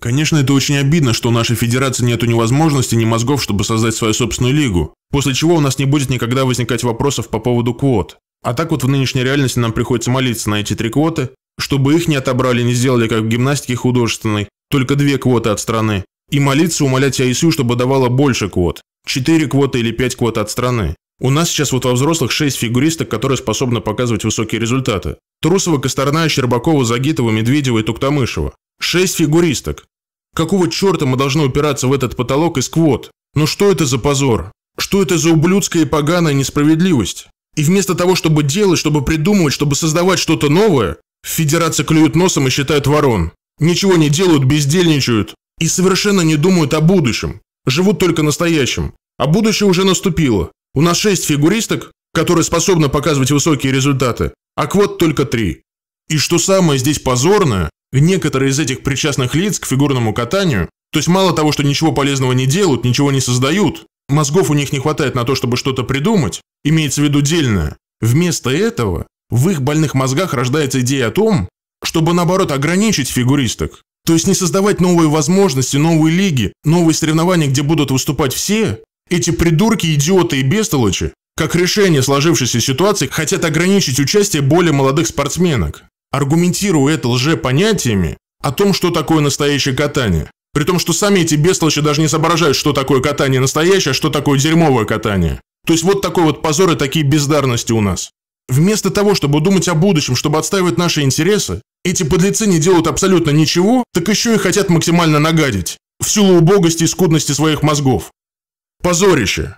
Конечно, это очень обидно, что у нашей федерации нету ни возможности, ни мозгов, чтобы создать свою собственную лигу, после чего у нас не будет никогда возникать вопросов по поводу квот. А так вот в нынешней реальности нам приходится молиться на эти три квоты, чтобы их не отобрали, не сделали, как в гимнастике художественной, только две квоты от страны. И молиться, умолять АИСУ, чтобы давала больше квот. Четыре квоты или пять квот от страны. У нас сейчас вот во взрослых шесть фигуристок, которые способны показывать высокие результаты. Трусова, Косторная, Щербакова, Загитова, Медведева и Туктамышева. Шесть фигуристок. Какого черта мы должны упираться в этот потолок и сквот? Ну что это за позор? Что это за ублюдская и поганая несправедливость? И вместо того, чтобы делать, чтобы придумывать, чтобы создавать что-то новое, в федерации клюют носом и считают ворон. Ничего не делают, бездельничают. И совершенно не думают о будущем. Живут только настоящим. А будущее уже наступило. У нас шесть фигуристок, которые способны показывать высокие результаты, а квот только три. И что самое здесь позорное, некоторые из этих причастных лиц к фигурному катанию, то есть мало того, что ничего полезного не делают, ничего не создают, мозгов у них не хватает на то, чтобы что-то придумать, имеется в виду дельное, вместо этого в их больных мозгах рождается идея о том, чтобы наоборот ограничить фигуристок, то есть не создавать новые возможности, новые лиги, новые соревнования, где будут выступать все, эти придурки, идиоты и бестолочи, как решение сложившейся ситуации, хотят ограничить участие более молодых спортсменок, аргументируя это лжепонятиями о том, что такое настоящее катание. При том, что сами эти бестолочи даже не соображают, что такое катание настоящее, а что такое дерьмовое катание. То есть вот такой вот позор и такие бездарности у нас. Вместо того, чтобы думать о будущем, чтобы отстаивать наши интересы, эти подлецы не делают абсолютно ничего, так еще и хотят максимально нагадить. В силу убогости и скудности своих мозгов. Позорище!